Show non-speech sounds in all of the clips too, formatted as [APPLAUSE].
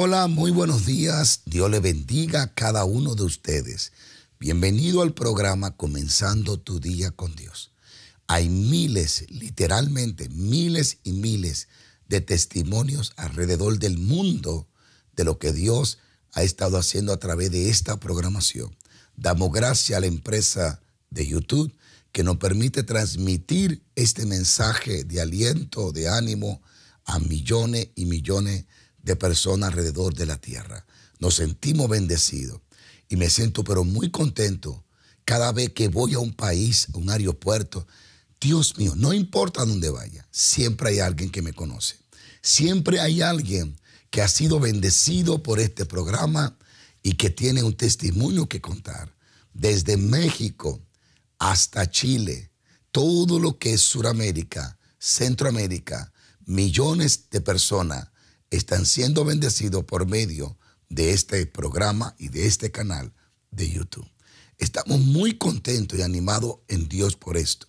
Hola, muy buenos días. Dios le bendiga a cada uno de ustedes. Bienvenido al programa Comenzando tu día con Dios. Hay miles, literalmente miles y miles de testimonios alrededor del mundo de lo que Dios ha estado haciendo a través de esta programación. Damos gracias a la empresa de YouTube que nos permite transmitir este mensaje de aliento, de ánimo a millones y millones de de personas alrededor de la tierra. Nos sentimos bendecidos y me siento pero muy contento cada vez que voy a un país, a un aeropuerto. Dios mío, no importa dónde vaya, siempre hay alguien que me conoce. Siempre hay alguien que ha sido bendecido por este programa y que tiene un testimonio que contar. Desde México hasta Chile, todo lo que es Suramérica, Centroamérica, millones de personas están siendo bendecidos por medio de este programa y de este canal de YouTube. Estamos muy contentos y animados en Dios por esto.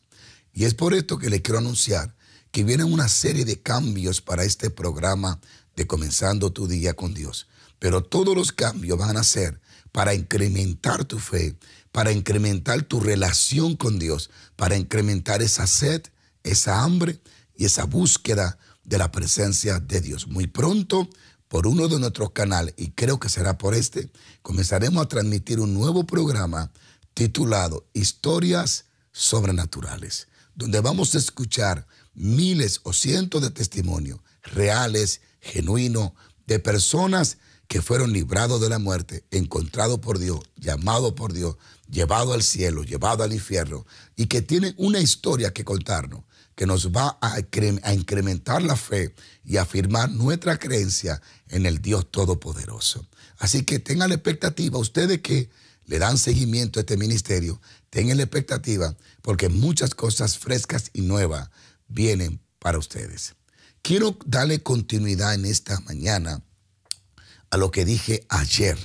Y es por esto que le quiero anunciar que vienen una serie de cambios para este programa de Comenzando tu Día con Dios. Pero todos los cambios van a ser para incrementar tu fe, para incrementar tu relación con Dios, para incrementar esa sed, esa hambre y esa búsqueda de la presencia de Dios. Muy pronto, por uno de nuestros canales, y creo que será por este, comenzaremos a transmitir un nuevo programa titulado Historias Sobrenaturales, donde vamos a escuchar miles o cientos de testimonios reales, genuinos, de personas que fueron librados de la muerte, encontrados por Dios, llamados por Dios, llevados al cielo, llevados al infierno, y que tienen una historia que contarnos que nos va a, incrementar la fe y afirmar nuestra creencia en el Dios Todopoderoso. Así que tengan la expectativa, ustedes que le dan seguimiento a este ministerio, tengan la expectativa porque muchas cosas frescas y nuevas vienen para ustedes. Quiero darle continuidad en esta mañana a lo que dije ayer.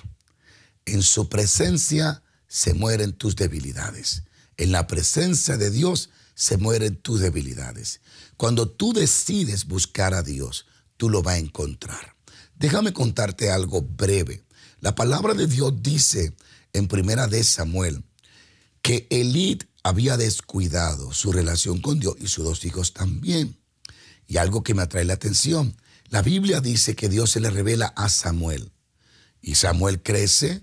En su presencia se mueren tus debilidades. En la presencia de Dios se mueren tus debilidades. Cuando tú decides buscar a Dios, tú lo vas a encontrar. Déjame contarte algo breve. La palabra de Dios dice en primera de Samuel que Elid había descuidado su relación con Dios y sus dos hijos también. Y algo que me atrae la atención, la Biblia dice que Dios se le revela a Samuel. Y Samuel crece,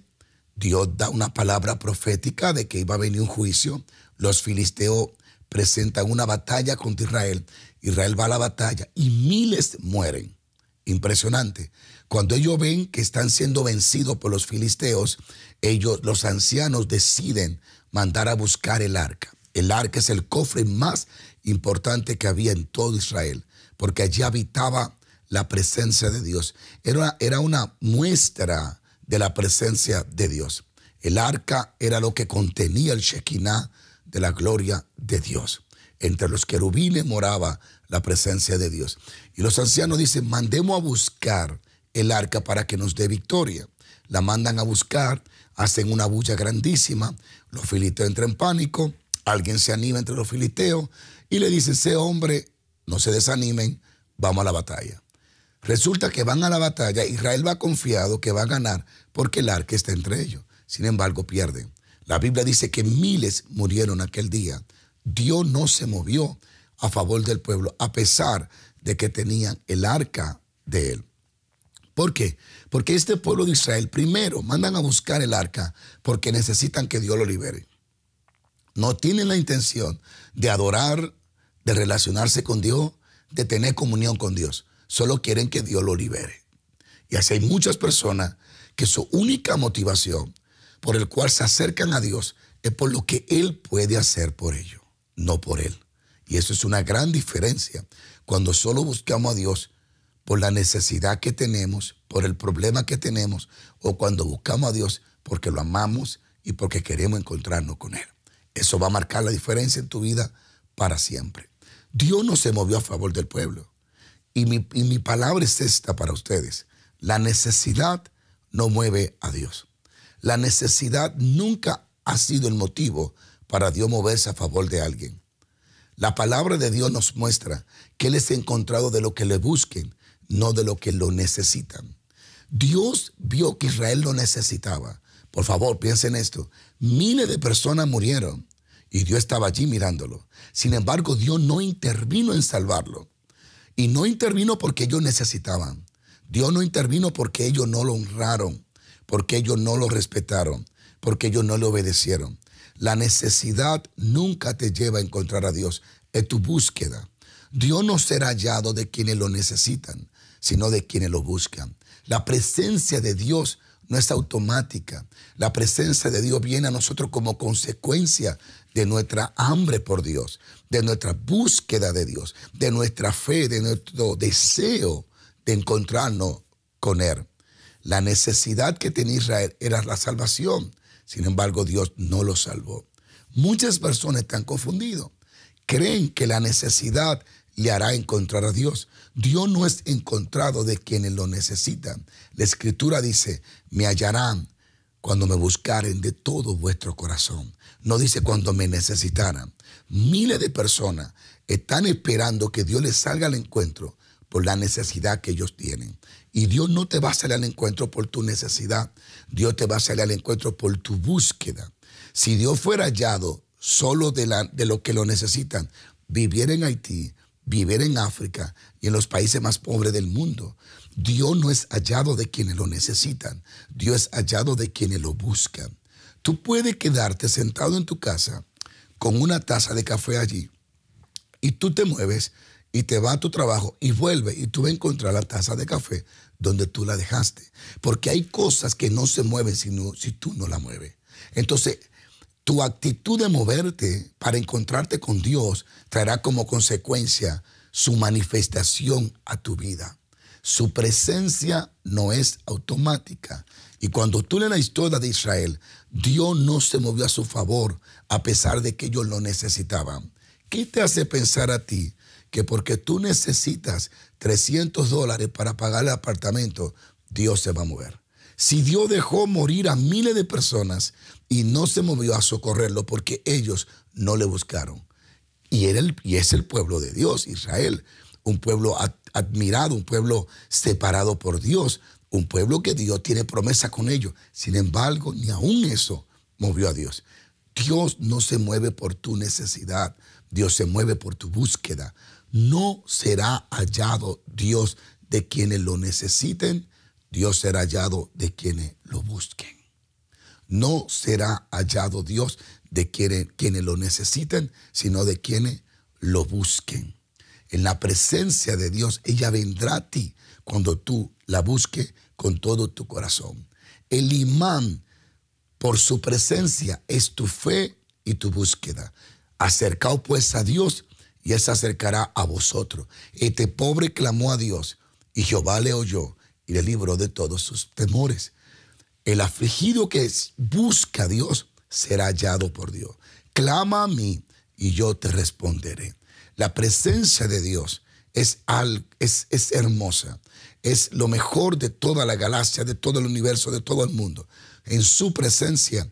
Dios da una palabra profética de que iba a venir un juicio, los filisteos presentan una batalla contra Israel. Israel va a la batalla y miles mueren. Impresionante. Cuando ellos ven que están siendo vencidos por los filisteos, ellos, los ancianos, deciden mandar a buscar el arca. El arca es el cofre más importante que había en todo Israel, porque allí habitaba la presencia de Dios. Era, era una muestra de la presencia de Dios. El arca era lo que contenía el Shekinah de la gloria de Dios. Entre los querubines moraba la presencia de Dios. Y los ancianos dicen, mandemos a buscar el arca para que nos dé victoria. La mandan a buscar, hacen una bulla grandísima, los filisteos entran en pánico, alguien se anima entre los filisteos y le dice, ese hombre, no se desanimen, vamos a la batalla. Resulta que van a la batalla, Israel va confiado que va a ganar porque el arca está entre ellos. Sin embargo, pierden. La Biblia dice que miles murieron aquel día. Dios no se movió a favor del pueblo, a pesar de que tenían el arca de él. ¿Por qué? Porque este pueblo de Israel primero mandan a buscar el arca porque necesitan que Dios lo libere. No tienen la intención de adorar, de relacionarse con Dios, de tener comunión con Dios. Solo quieren que Dios lo libere. Y así hay muchas personas que su única motivación por el cual se acercan a Dios es por lo que Él puede hacer por ellos, no por Él. Y eso es una gran diferencia cuando solo buscamos a Dios por la necesidad que tenemos, por el problema que tenemos, o cuando buscamos a Dios porque lo amamos y porque queremos encontrarnos con Él. Eso va a marcar la diferencia en tu vida para siempre. Dios no se movió a favor del pueblo. Y mi, y mi palabra es esta para ustedes. La necesidad no mueve a Dios. La necesidad nunca ha sido el motivo para Dios moverse a favor de alguien. La palabra de Dios nos muestra que Él es encontrado de lo que le busquen, no de lo que lo necesitan. Dios vio que Israel lo necesitaba. Por favor, piensen esto. Miles de personas murieron y Dios estaba allí mirándolo. Sin embargo, Dios no intervino en salvarlo. Y no intervino porque ellos necesitaban. Dios no intervino porque ellos no lo honraron porque ellos no lo respetaron, porque ellos no le obedecieron. La necesidad nunca te lleva a encontrar a Dios, es tu búsqueda. Dios no será hallado de quienes lo necesitan, sino de quienes lo buscan. La presencia de Dios no es automática. La presencia de Dios viene a nosotros como consecuencia de nuestra hambre por Dios, de nuestra búsqueda de Dios, de nuestra fe, de nuestro deseo de encontrarnos con Él. La necesidad que tenía Israel era la salvación. Sin embargo, Dios no lo salvó. Muchas personas están confundidas. Creen que la necesidad le hará encontrar a Dios. Dios no es encontrado de quienes lo necesitan. La escritura dice, me hallarán cuando me buscaren de todo vuestro corazón. No dice cuando me necesitaran. Miles de personas están esperando que Dios les salga al encuentro por la necesidad que ellos tienen. Y Dios no te va a salir al encuentro por tu necesidad, Dios te va a salir al encuentro por tu búsqueda. Si Dios fuera hallado solo de, la, de lo que lo necesitan, vivir en Haití, vivir en África y en los países más pobres del mundo. Dios no es hallado de quienes lo necesitan, Dios es hallado de quienes lo buscan. Tú puedes quedarte sentado en tu casa con una taza de café allí y tú te mueves y te va a tu trabajo y vuelve y tú vas a encontrar la taza de café donde tú la dejaste. Porque hay cosas que no se mueven si, si tú no la mueves. Entonces, tu actitud de moverte para encontrarte con Dios traerá como consecuencia su manifestación a tu vida. Su presencia no es automática. Y cuando tú lees la historia de Israel, Dios no se movió a su favor a pesar de que ellos lo necesitaban. ¿Qué te hace pensar a ti que porque tú necesitas 300 dólares para pagar el apartamento, Dios se va a mover. Si Dios dejó morir a miles de personas y no se movió a socorrerlo porque ellos no le buscaron. Y, es el pueblo de Dios, Israel, un pueblo admirado, un pueblo separado por Dios, un pueblo que Dios tiene promesa con ellos. Sin embargo, ni aún eso movió a Dios. Dios no se mueve por tu necesidad, Dios se mueve por tu búsqueda no será hallado Dios de quienes lo necesiten, Dios será hallado de quienes lo busquen. No será hallado Dios de quienes, lo necesiten, sino de quienes lo busquen. En la presencia de Dios, ella vendrá a ti cuando tú la busques con todo tu corazón. El imán, por su presencia, es tu fe y tu búsqueda. Acercaos pues a Dios y él se acercará a vosotros. Este pobre clamó a Dios y Jehová le oyó y le libró de todos sus temores. El afligido que busca a Dios será hallado por Dios. Clama a mí y yo te responderé. La presencia de Dios es, es hermosa. Es lo mejor de toda la galaxia, de todo el universo, de todo el mundo. En su presencia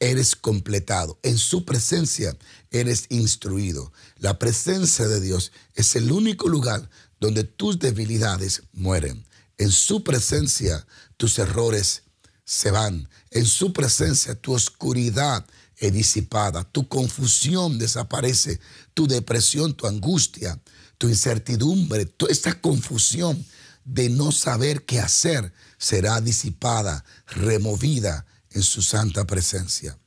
eres completado. En su presencia eres instruido. La presencia de Dios es el único lugar donde tus debilidades mueren. En su presencia tus errores se van. En su presencia tu oscuridad es disipada, tu confusión desaparece, tu depresión, tu angustia, tu incertidumbre, toda esta confusión de no saber qué hacer será disipada, removida en su santa presencia.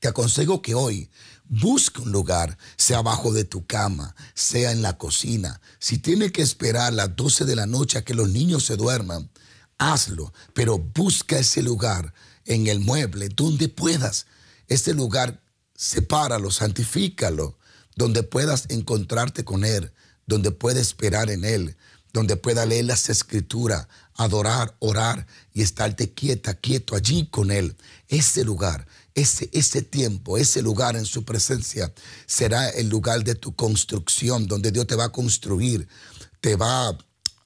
Te aconsejo que hoy busque un lugar, sea abajo de tu cama, sea en la cocina. Si tiene que esperar a las 12 de la noche a que los niños se duerman, hazlo, pero busca ese lugar en el mueble, donde puedas. Este lugar, sepáralo, santifícalo, donde puedas encontrarte con Él, donde puedas esperar en Él, donde pueda leer las escrituras, adorar, orar y estarte quieta, quieto allí con Él. Ese lugar, ese, ese tiempo, ese lugar en su presencia será el lugar de tu construcción, donde Dios te va a construir, te va a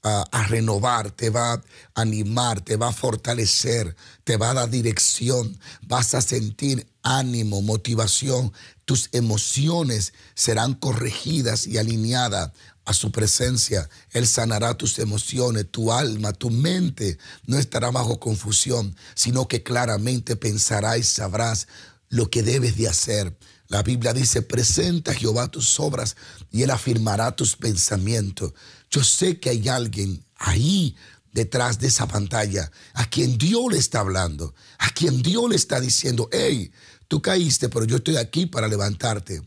a, renovar, te va a animar, te va a fortalecer, te va a dar dirección, vas a sentir ánimo, motivación, tus emociones serán corregidas y alineadas a su presencia. Él sanará tus emociones, tu alma, tu mente no estará bajo confusión, sino que claramente pensarás y sabrás lo que debes de hacer. La Biblia dice, presenta a Jehová tus obras y él afirmará tus pensamientos. Yo sé que hay alguien ahí detrás de esa pantalla a quien Dios le está hablando, a quien Dios le está diciendo, hey, tú caíste, pero yo estoy aquí para levantarte.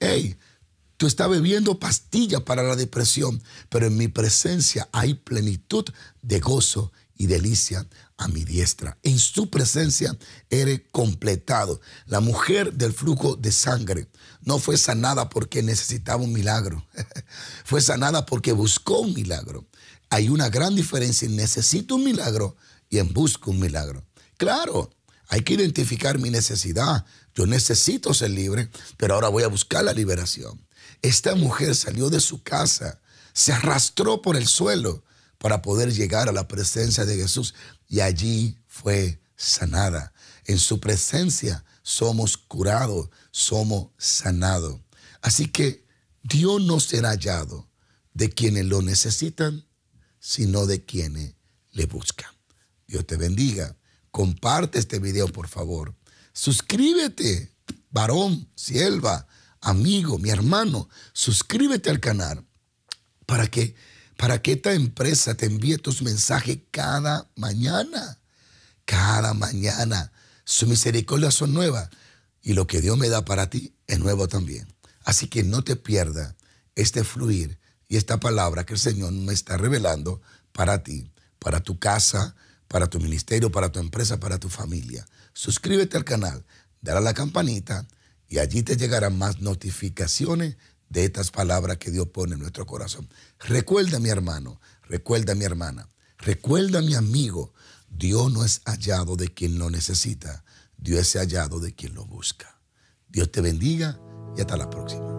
Hey, tú estás bebiendo pastillas para la depresión, pero en mi presencia hay plenitud de gozo y delicia a mi diestra. En su presencia eres completado. La mujer del flujo de sangre no fue sanada porque necesitaba un milagro. [LAUGHS] fue sanada porque buscó un milagro. Hay una gran diferencia en necesito un milagro y en busco un milagro. Claro, hay que identificar mi necesidad. Yo necesito ser libre, pero ahora voy a buscar la liberación. Esta mujer salió de su casa, se arrastró por el suelo para poder llegar a la presencia de Jesús. Y allí fue sanada. En su presencia somos curados, somos sanados. Así que Dios no será hallado de quienes lo necesitan, sino de quienes le buscan. Dios te bendiga. Comparte este video, por favor. Suscríbete, varón, sielva, amigo, mi hermano. Suscríbete al canal para que para que esta empresa te envíe tus mensajes cada mañana. Cada mañana. Su misericordia son nuevas y lo que Dios me da para ti es nuevo también. Así que no te pierdas este fluir y esta palabra que el Señor me está revelando para ti, para tu casa, para tu ministerio, para tu empresa, para tu familia. Suscríbete al canal, dale a la campanita y allí te llegarán más notificaciones de estas palabras que Dios pone en nuestro corazón. Recuerda, mi hermano, recuerda, mi hermana, recuerda, mi amigo, Dios no es hallado de quien lo necesita, Dios es hallado de quien lo busca. Dios te bendiga y hasta la próxima.